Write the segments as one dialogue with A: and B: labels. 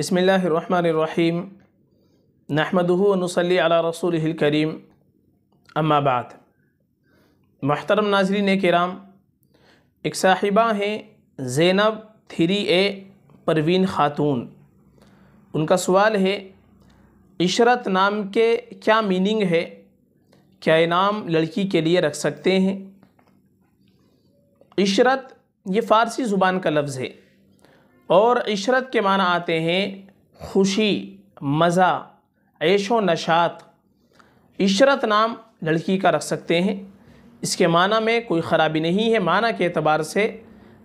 A: बसमीम नहमदनसली रसूल करीम अम्माबाद महतरम नाजरीन कराम एक साहिबा हैं ज़ैनब थ्री ए परवीन ख़ातून उनका सवाल है इशरत नाम के क्या मीनिंग है क्या इनाम लड़की के लिए रख सकते हैं इशरत ये फ़ारसी ज़ुबान का लफ्ज़ है और इशरत के माना आते हैं खुशी मज़ा ऐशो नशात इशरत नाम लड़की का रख सकते हैं इसके माना में कोई ख़राबी नहीं है माना के अतबार से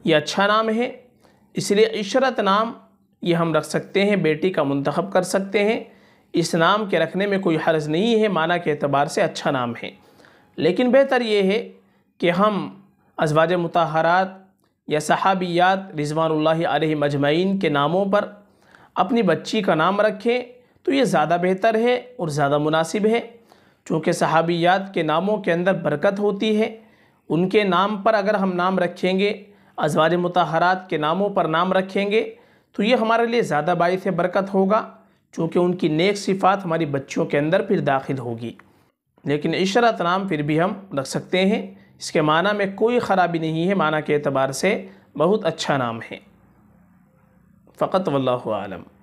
A: ये अच्छा नाम है इसलिए इशरत नाम ये हम रख सकते हैं बेटी का मंतखब कर सकते हैं इस नाम के रखने में कोई हर्ज नहीं है माना के अतबार से अच्छा नाम है लेकिन बेहतर ये है कि हम अजवाज मतहरात या सहाबियात रिजवान मजमैन के नामों पर अपनी बच्ची का नाम रखें तो ये ज़्यादा बेहतर है और ज़्यादा मुनासिब है चूँकि सहाबियात के नामों के अंदर बरकत होती है उनके नाम पर अगर हम नाम रखेंगे अजवार मतहरात के नामों पर नाम रखेंगे तो ये हमारे लिए ज़्यादा बायस बरकत होगा चूँकि उनकी नेक सिफ़ात हमारी बच्चियों के अंदर फिर दाखिल होगी लेकिन इशरत नाम फिर भी हम रख सकते हैं इसके माना में कोई ख़राबी नहीं है माना के अतबार से बहुत अच्छा नाम है फ़कत वल्लम